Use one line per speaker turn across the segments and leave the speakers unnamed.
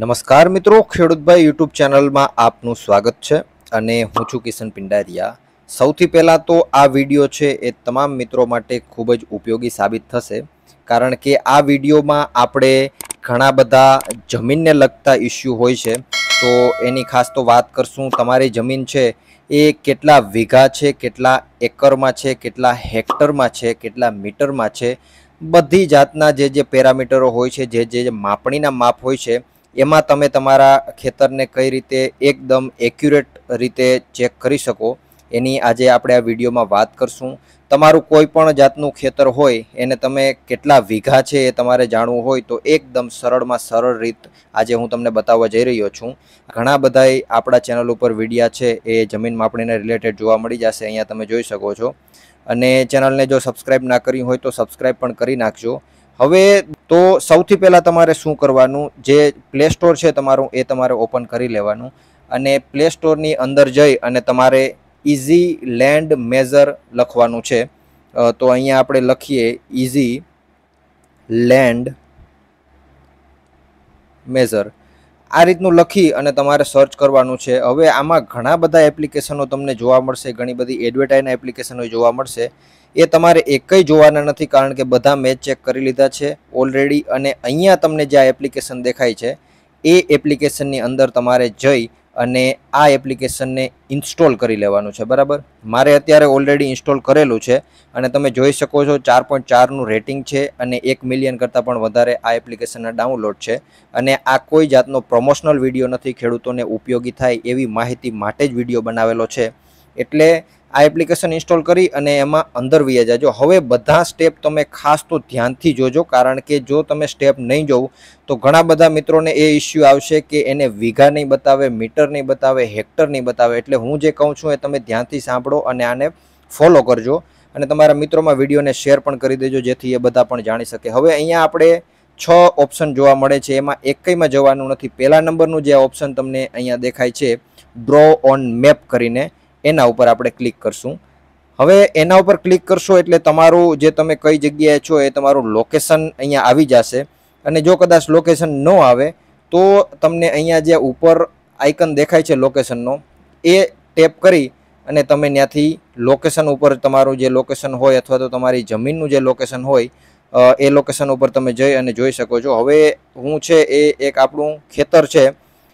નમસ્કાર મિત્રો ખેડૂતભાઈ યુટ્યુબ ચેનલમાં આપનું સ્વાગત છે અને હું છું કિશન પિંડારિયા સૌથી પહેલાં તો આ વિડીયો છે એ તમામ મિત્રો માટે ખૂબ જ ઉપયોગી સાબિત થશે કારણ કે આ વિડીયોમાં આપણે ઘણા બધા જમીનને લગતા ઇસ્યુ હોય છે તો એની ખાસ તો વાત કરશું તમારી જમીન છે એ કેટલા વીઘા છે કેટલા એકરમાં છે કેટલા હેક્ટરમાં છે કેટલા મીટરમાં છે બધી જાતના જે જે પેરામીટરો હોય છે જે જે માપણીના માપ હોય છે એમાં તમે તમારા ખેતરને કઈ રીતે એકદમ એક્યુરેટ રીતે ચેક કરી શકો એની આજે આપણે આ વિડીયોમાં વાત કરશું તમારું કોઈ પણ જાતનું ખેતર હોય એને તમે કેટલા વીઘા છે એ તમારે જાણવું હોય તો એકદમ સરળમાં સરળ રીત આજે હું તમને બતાવવા જઈ રહ્યો છું ઘણા બધાય આપણા ચેનલ ઉપર વિડીયા છે એ જમીન માપણીને રિલેટેડ જોવા મળી જશે અહીંયા તમે જોઈ શકો છો અને ચેનલને જો સબસ્ક્રાઈબ ના કરી હોય તો સબસ્ક્રાઈબ પણ કરી નાખજો હવે તો સૌથી પહેલાં તમારે શું કરવાનું જે પ્લે સ્ટોર છે તમારું એ તમારે ઓપન કરી લેવાનું અને પ્લે સ્ટોરની અંદર જઈ અને તમારે ઇઝી લેન્ડ મેઝર લખવાનું છે તો અહીંયા આપણે લખીએ ઇઝી લેન્ડ મેઝર આ રીતનું લખી અને તમારે સર્ચ કરવાનું છે હવે આમાં ઘણા બધા એપ્લિકેશનો તમને જોવા મળશે ઘણી બધી એડવર્ટાઇઝ એપ્લિકેશનો જોવા મળશે એ તમારે એક જોવાના નથી કારણ કે બધા મેચ ચેક કરી લીધા છે ઓલરેડી અને અહીંયા તમને જે આ એપ્લિકેશન દેખાય છે એ એપ્લિકેશનની અંદર તમારે જઈ અને આ એપ્લિકેશનને ઇન્સ્ટોલ કરી લેવાનું છે બરાબર મારે અત્યારે ઓલરેડી ઇન્સ્ટોલ કરેલું છે અને તમે જોઈ શકો છો ચાર પોઈન્ટ ચારનું રેટિંગ છે અને એક મિલિયન કરતાં પણ વધારે આ એપ્લિકેશનના ડાઉનલોડ છે અને આ કોઈ જાતનો પ્રમોશનલ વિડીયો નથી ખેડૂતોને ઉપયોગી થાય એવી માહિતી માટે જ વિડીયો બનાવેલો છે એટલે આ એપ્લિકેશન ઇન્સ્ટોલ કરી અને એમાં અંદર વહી જાજો હવે બધા સ્ટેપ તમે ખાસ તો ધ્યાનથી જોજો કારણ કે જો તમે સ્ટેપ નહીં જોવું તો ઘણા બધા મિત્રોને એ ઇસ્યુ આવશે કે એને વીઘા નહીં બતાવે મીટર નહીં બતાવે હેક્ટર નહીં બતાવે એટલે હું જે કહું છું એ તમે ધ્યાનથી સાંભળો અને આને ફોલો કરજો અને તમારા મિત્રોમાં વિડીયોને શેર પણ કરી દેજો જેથી એ બધા પણ જાણી શકે હવે અહીંયા આપણે છ ઓપ્શન જોવા મળે છે એમાં એકઈમાં જવાનું નથી પહેલા નંબરનું જે ઓપ્શન તમને અહીંયા દેખાય છે ડ્રો ઓન મેપ કરીને એના ઉપર આપણે ક્લિક કરશું હવે એના ઉપર ક્લિક કરશો એટલે તમારું જે તમે કઈ જગ્યાએ છો એ તમારું લોકેશન અહીંયા આવી જશે અને જો કદાચ લોકેશન ન આવે તો તમને અહીંયા જે ઉપર આઇકન દેખાય છે લોકેશનનો એ ટેપ કરી અને તમે ત્યાંથી લોકેશન ઉપર તમારું જે લોકેશન હોય અથવા તો તમારી જમીનનું જે લોકેશન હોય એ લોકેશન ઉપર તમે જઈ અને જોઈ શકો છો હવે હું છે એ એક આપણું ખેતર છે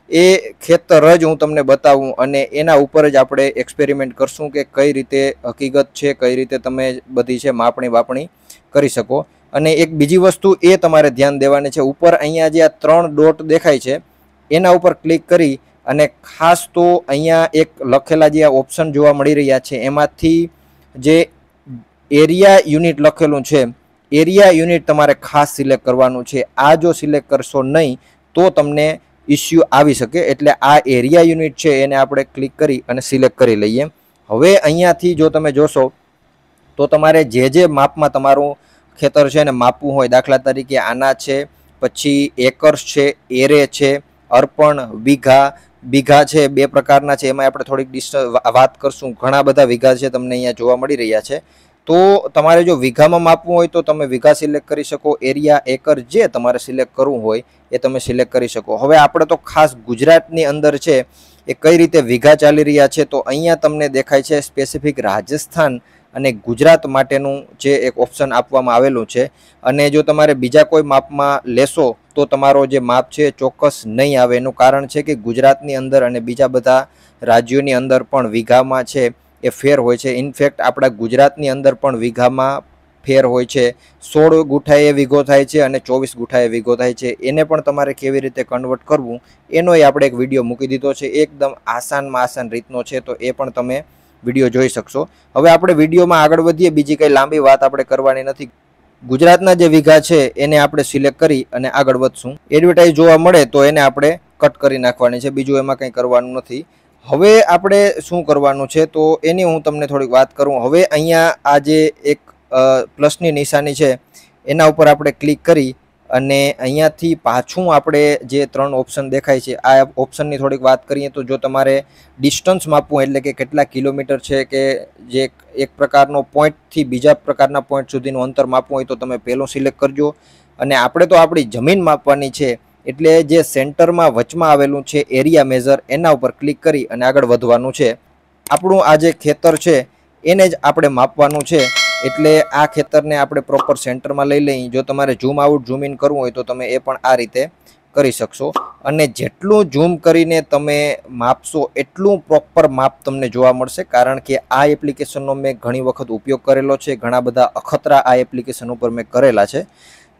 એ ખેતર જ હું તમને બતાવું અને એના ઉપર જ આપણે એક્સપેરિમેન્ટ કરશું કે કઈ રીતે હકીકત છે કઈ રીતે તમે બધી છે માપણી વાપણી કરી શકો અને એક બીજી વસ્તુ એ તમારે ધ્યાન દેવાની છે ઉપર અહીંયા જે આ ત્રણ ડોટ દેખાય છે એના ઉપર ક્લિક કરી અને ખાસ તો અહીંયા એક લખેલા જે આ ઓપ્શન જોવા મળી રહ્યા છે એમાંથી જે એરિયા યુનિટ લખેલું છે એરિયા યુનિટ તમારે ખાસ સિલેક્ટ કરવાનું છે આ જો સિલેક્ટ કરશો નહીં તો તમને ઇસ્યુ આવી શકે એટલે આ એરિયા યુનિટ છે એને આપણે ક્લિક કરી અને સિલેક્ટ કરી લઈએ હવે અહીંયાથી જો તમે જોશો તો તમારે જે જે માપમાં તમારું ખેતર છે એને માપવું હોય દાખલા તરીકે આના છે પછી એકર્સ છે એરે છે અર્પણ વીઘા વીઘા છે બે પ્રકારના છે એમાં આપણે થોડીક ડિસ્ટ વાત કરશું ઘણા બધા વીઘા છે તમને અહીંયા જોવા મળી રહ્યા છે તો તમારે જો વીઘામાં માપવું હોય તો તમે વીઘા સિલેક્ટ કરી શકો એરિયા એકર જે તમારે સિલેક્ટ કરવું હોય એ તમે સિલેક્ટ કરી શકો હવે આપણે તો ખાસ ગુજરાતની અંદર છે એ કઈ રીતે વીઘા ચાલી રહ્યા છે તો અહીંયા તમને દેખાય છે સ્પેસિફિક રાજસ્થાન અને ગુજરાત માટેનું જે એક ઓપ્શન આપવામાં આવેલું છે અને જો તમારે બીજા કોઈ માપમાં લેશો તો તમારો જે માપ છે ચોક્કસ નહીં આવે એનું કારણ છે કે ગુજરાતની અંદર અને બીજા બધા રાજ્યોની અંદર પણ વીઘામાં છે એ ફેર હોય છે ઇનફેક્ટ આપણા ગુજરાતની અંદર પણ વીઘામાં ફેર હોય છે સોળ ગુઠાએ વીઘો થાય છે અને ચોવીસ ગુઠાએ વીઘો થાય છે એને પણ તમારે કેવી રીતે કન્વર્ટ કરવું એનોય આપણે એક વિડીયો મૂકી દીધો છે એકદમ આસાનમાં આસાન રીતનો છે તો એ પણ તમે વિડીયો જોઈ શકશો હવે આપણે વિડીયોમાં આગળ વધીએ બીજી કંઈ લાંબી વાત આપણે કરવાની નથી ગુજરાતના જે વીઘા છે એને આપણે સિલેક્ટ કરી અને આગળ વધશું એડવર્ટાઇઝ જોવા મળે તો એને આપણે કટ કરી નાખવાની છે બીજું એમાં કંઈ કરવાનું નથી હવે આપણે શું કરવાનું છે તો એની હું તમને થોડીક વાત કરું હવે અહીંયા આ જે એક પ્લસની નિશાની છે એના ઉપર આપણે ક્લિક કરી અને અહીંયાથી પાછું આપણે જે ત્રણ ઓપ્શન દેખાય છે આ ઓપ્શનની થોડીક વાત કરીએ તો જો તમારે ડિસ્ટન્સ માપવું એટલે કે કેટલા કિલોમીટર છે કે જે એક પ્રકારનો પોઈન્ટથી બીજા પ્રકારના પોઈન્ટ સુધીનું અંતર માપવું હોય તો તમે પહેલો સિલેક્ટ કરજો અને આપણે તો આપણી જમીન માપવાની છે એટલે જે સેન્ટરમાં વચમાં આવેલું છે એરિયા મેઝર એના ઉપર ક્લિક કરી અને આગળ વધવાનું છે આપણું આ જે ખેતર છે એને જ આપણે માપવાનું છે એટલે આ ખેતરને આપણે પ્રોપર સેન્ટરમાં લઈ લઈએ જો તમારે ઝૂમ આઉટ ઝૂમ ઇન કરવું હોય તો તમે એ પણ આ રીતે કરી શકશો અને જેટલું ઝૂમ કરીને તમે માપશો એટલું પ્રોપર માપ તમને જોવા મળશે કારણ કે આ એપ્લિકેશનનો મેં ઘણી વખત ઉપયોગ કરેલો છે ઘણા બધા અખતરા આ એપ્લિકેશન ઉપર મેં કરેલા છે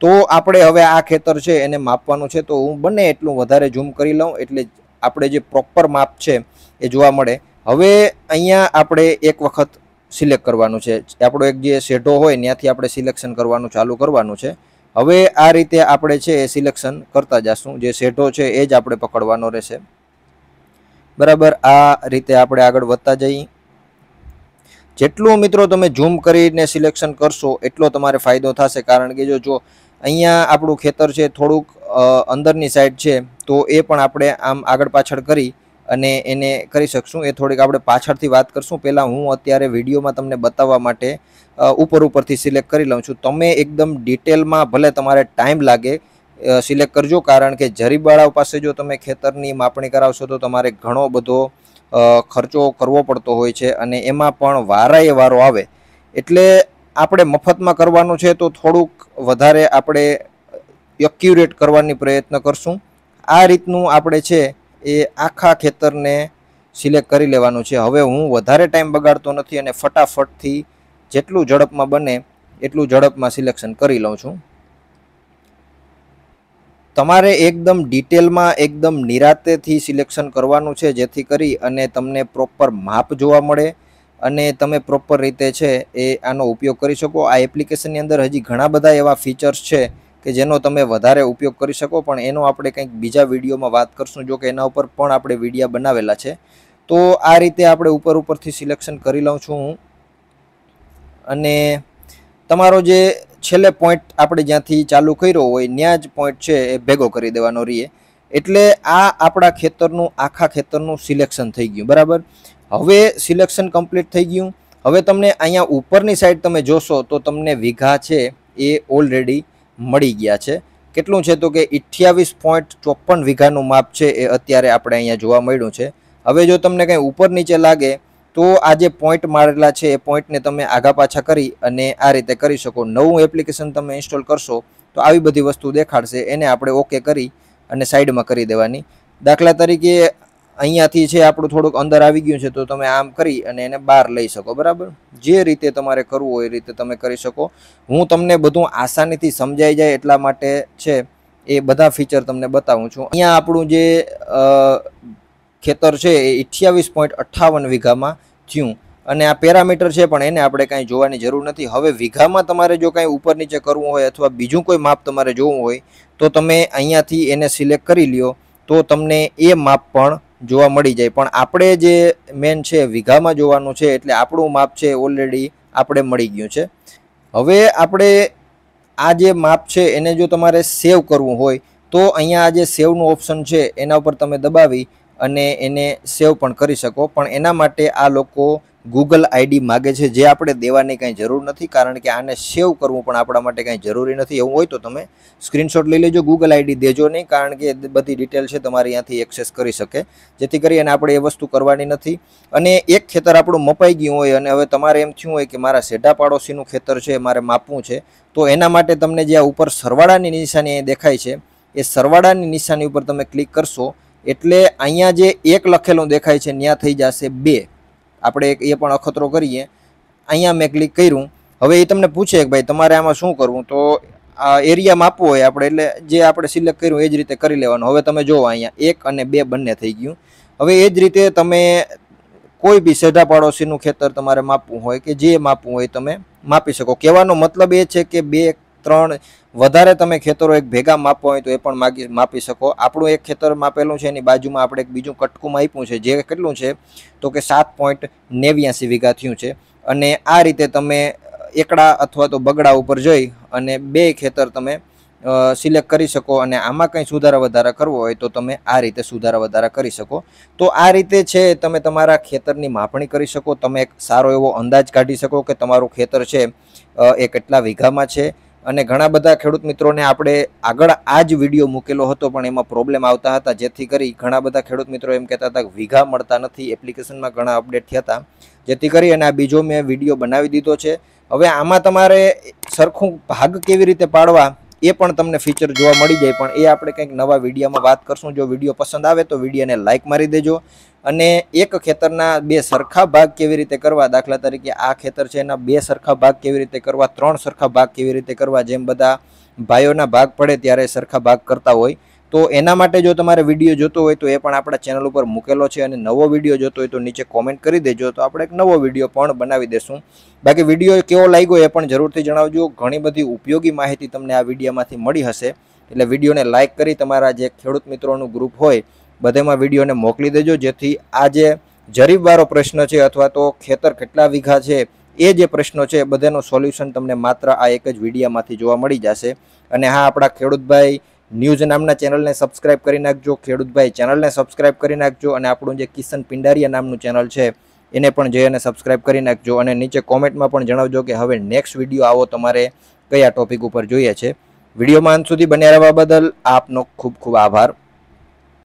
તો આપણે હવે આ ખેતર છે એને માપવાનું છે તો હું બને એટલું વધારે ઝૂમ કરી લઉં એટલે આપણે જે પ્રોપર માપ છે એ જોવા મળે હવે અહીંયા આપણે એક વખત સિલેક્ટ કરવાનું છે આપણો એક જે શેઢો હોય ત્યાંથી આપણે સિલેક્શન કરવાનું ચાલુ કરવાનું છે હવે આ રીતે આપણે છે એ સિલેક્શન કરતા જશું જે શેઢો છે એ જ આપણે પકડવાનો રહેશે બરાબર આ રીતે આપણે આગળ વધતા જઈએ જેટલું મિત્રો તમે ઝૂમ કરીને સિલેક્શન કરશો એટલો તમારે ફાયદો થશે કારણ કે જો જો અહીંયા આપણું ખેતર છે થોડુંક અંદરની સાઈડ છે તો એ પણ આપણે આમ આગળ પાછળ કરી અને એને કરી શકશું એ થોડીક આપણે પાછળથી વાત કરશું પહેલાં હું અત્યારે વિડીયોમાં તમને બતાવવા માટે ઉપર ઉપરથી સિલેક્ટ કરી લઉં છું તમે એકદમ ડિટેલમાં ભલે તમારે ટાઈમ લાગે સિલેક્ટ કરજો કારણ કે જરીબાળાઓ પાસે જો તમે ખેતરની માપણી કરાવશો તો તમારે ઘણો બધો ખર્ચો કરવો પડતો હોય છે અને એમાં પણ વારાએ વારો આવે એટલે આપણે મફતમાં કરવાનું છે તો થોડુંક વધારે આપણે એક્યુરેટ કરવાની પ્રયત્ન કરશું આ રીતનું આપણે છે એ આખા ખેતરને સિલેક્ટ કરી લેવાનું છે હવે હું વધારે ટાઈમ બગાડતો નથી અને ફટાફટથી જેટલું ઝડપમાં બને એટલું ઝડપમાં સિલેક્શન કરી લઉં છું તમારે એકદમ ડિટેલમાં એકદમ નિરાતેથી સિલેક્શન કરવાનું છે જેથી કરી અને તમને પ્રોપર માપ જોવા મળે અને તમે પ્રોપર રીતે છે એ આનો ઉપયોગ કરી શકો આ એપ્લિકેશનની અંદર હજી ઘણા બધા એવા ફીચર્સ છે કે જેનો તમે વધારે ઉપયોગ કરી શકો પણ એનો આપણે કંઈક બીજા વિડીયોમાં વાત કરશું જો કે એના ઉપર પણ આપણે વિડીયા બનાવેલા છે તો આ રીતે આપણે ઉપર ઉપરથી સિલેક્શન કરી લઉં છું હું અને તમારો જે છેલ્લે પોઈન્ટ આપણે જ્યાંથી ચાલુ કર્યો હોય ત્યાં જ પોઈન્ટ છે એ ભેગો કરી દેવાનો રહીએ એટલે આ આપણા ખેતરનું આખા ખેતરનું સિલેક્શન થઈ ગયું બરાબર હવે સિલેક્શન કમ્પ્લીટ થઈ ગયું હવે તમને અહીંયા ઉપરની સાઈડ તમે જોશો તો તમને વીઘા છે એ ઓલરેડી મળી ગયા છે કેટલું છે તો કે અઠ્યાવીસ પોઈન્ટ ચોપન વીઘાનું માપ છે એ અત્યારે આપણે અહીંયા જોવા મળ્યું છે હવે જો તમને કંઈ ઉપર નીચે લાગે તો આ જે પોઈન્ટ મારેલા છે એ પોઈન્ટને તમે આગા પાછા કરી અને આ રીતે કરી શકો નવું એપ્લિકેશન તમે ઇન્સ્ટોલ કરશો તો આવી બધી વસ્તુ દેખાડશે એને આપણે ઓકે કરી અને સાઈડમાં કરી દેવાની દાખલા તરીકે અહીંયાથી છે આપણું થોડુંક અંદર આવી ગયું છે તો તમે આમ કરી અને એને બહાર લઈ શકો બરાબર જે રીતે તમારે કરવું હોય એ રીતે તમે કરી શકો હું તમને બધું આસાનીથી સમજાઈ જાય એટલા માટે છે એ બધા ફીચર તમને બતાવું છું અહીંયા આપણું જે ખેતર છે એ અઠ્યાવીસ પોઈન્ટ અઠ્ઠાવન વીઘામાં થયું અને આ પેરામીટર છે પણ એને આપણે કાંઈ જોવાની જરૂર નથી હવે વીઘામાં તમારે જો કાંઈ ઉપર નીચે કરવું હોય અથવા બીજું કોઈ માપ તમારે જોવું હોય તો તમે અહીંયાથી એને સિલેક્ટ કરી લ્યો તો તમને એ માપ પણ જોવા મળી જાય પણ આપણે જે મેન છે વીઘામાં જોવાનું છે એટલે આપણું માપ છે ઓલરેડી આપણે મળી ગયું છે હવે આપણે આ જે માપ છે એને જો તમારે સેવ કરવું હોય તો અહીંયા આ જે સેવનું ઓપ્શન છે એના ઉપર તમે દબાવી અને એને સેવ પણ કરી શકો પણ એના માટે આ લોકો ગૂગલ આઈડી માગે છે જે આપણે દેવાની કાંઈ જરૂર નથી કારણ કે આને સેવ કરવું પણ આપણા માટે કાંઈ જરૂરી નથી એવું હોય તો તમે સ્ક્રીનશોટ લઈ લેજો ગૂગલ આઈડી દેજો નહીં કારણ કે બધી ડિટેલ છે તમારે અહીંયાથી એક્સેસ કરી શકે જેથી કરી અને આપણે એ વસ્તુ કરવાની નથી અને એક ખેતર આપણું મપાઈ ગયું હોય અને હવે તમારે એમ થયું હોય કે મારા સેઢા પાડોશીનું ખેતર છે મારે માપવું છે તો એના માટે તમને જે આ ઉપર સરવાળાની નિશાની દેખાય છે એ સરવાળાની નિશાની ઉપર તમે ક્લિક કરશો એટલે અહીંયા જે એક લખેલું દેખાય છે ત્યાં થઈ જશે બે આપણે એક એ પણ અખતરો કરીએ અહીંયા મેં ક્લિક કર્યું હવે એ તમને પૂછે કે ભાઈ તમારે આમાં શું કરવું તો આ એરિયા માપવો હોય આપણે એટલે જે આપણે સિલેક્ટ કર્યું એ જ રીતે કરી લેવાનું હવે તમે જોવો અહીંયા એક અને બે બંને થઈ ગયું હવે એ જ રીતે તમે કોઈ બી સેઢા પાડોશીનું ખેતર તમારે માપવું હોય કે જે માપવું હોય તમે માપી શકો કહેવાનો મતલબ એ છે કે બે ત્રણ વધારે તમે ખેતરો એક ભેગા માપવા હોય તો એ પણ માગી માપી શકો આપણું એક ખેતર માપેલું છે એની બાજુમાં આપણે એક બીજું કટકું આપ્યું છે જે કેટલું છે તો કે સાત પોઈન્ટ નેવ્યાસી વીઘા થયું છે અને આ રીતે તમે એકડા અથવા તો બગડા ઉપર જઈ અને બે ખેતર તમે સિલેક્ટ કરી શકો અને આમાં કંઈ સુધારા વધારા કરવો હોય તો તમે આ રીતે સુધારા વધારા કરી શકો તો આ રીતે છે તમે તમારા ખેતરની માપણી કરી શકો તમે એક સારો એવો અંદાજ કાઢી શકો કે તમારું ખેતર છે એ કેટલા વીઘામાં છે અને ઘણા બધા ખેડૂત મિત્રોને આપણે આગળ આ જ વિડીયો મૂકેલો હતો પણ એમાં પ્રોબ્લેમ આવતા હતા જેથી કરી ઘણા બધા ખેડૂત મિત્રો એમ કહેતા હતા વીઘા મળતા નથી એપ્લિકેશનમાં ઘણા અપડેટ થયા હતા જેથી કરી અને આ બીજો મેં વિડીયો બનાવી દીધો છે હવે આમાં તમારે સરખું ભાગ કેવી રીતે પાડવા એ પણ તમને ફીચર જોવા મળી જાય પણ એ આપણે કંઈક નવા વિડીયોમાં વાત કરશું જો વિડીયો પસંદ આવે તો વિડીયોને લાઇક મારી દેજો અને એક ખેતરના બે સરખા ભાગ કેવી રીતે કરવા દાખલા તરીકે આ ખેતર છે એના બે સરખા ભાગ કેવી રીતે કરવા ત્રણ સરખા ભાગ કેવી રીતે કરવા જેમ બધા ભાઈઓના ભાગ પડે ત્યારે સરખા ભાગ કરતા હોય તો એના માટે જો તમારે વિડીયો જોતો હોય તો એ પણ આપણા ચેનલ ઉપર મૂકેલો છે અને નવો વિડીયો જોતો હોય તો નીચે કોમેન્ટ કરી દેજો તો આપણે એક નવો વિડીયો પણ બનાવી દેશું બાકી વિડીયો કેવો લાગ્યો એ પણ જરૂરથી જણાવજો ઘણી બધી ઉપયોગી માહિતી તમને આ વિડીયોમાંથી મળી હશે એટલે વિડીયોને લાઇક કરી તમારા જે ખેડૂત મિત્રોનું ગ્રુપ હોય બધેમાં વિડીયોને મોકલી દેજો જેથી આ જે જરીબવાળો પ્રશ્ન છે અથવા તો ખેતર કેટલા વીઘા છે એ જે પ્રશ્નો છે બધાનો સોલ્યુશન તમને માત્ર આ એક જ વિડીયામાંથી જોવા મળી જશે અને હા આપણા ખેડૂતભાઈ ન્યૂઝ નામના ચેનલને સબસ્ક્રાઇબ કરી નાખજો ખેડૂતભાઈ ચેનલને સબસ્ક્રાઇબ કરી નાખજો અને આપણું જે કિશન પિંડારિયા નામનું ચેનલ છે એને પણ જઈ અને સબસ્ક્રાઇબ કરી નાખજો અને નીચે કોમેન્ટમાં પણ જણાવજો કે હવે નેક્સ્ટ વિડીયો આવો તમારે કયા ટોપિક ઉપર જોઈએ છે વિડીયોમાં અંત સુધી બન્યા રહેવા બદલ આપનો ખૂબ ખૂબ આભાર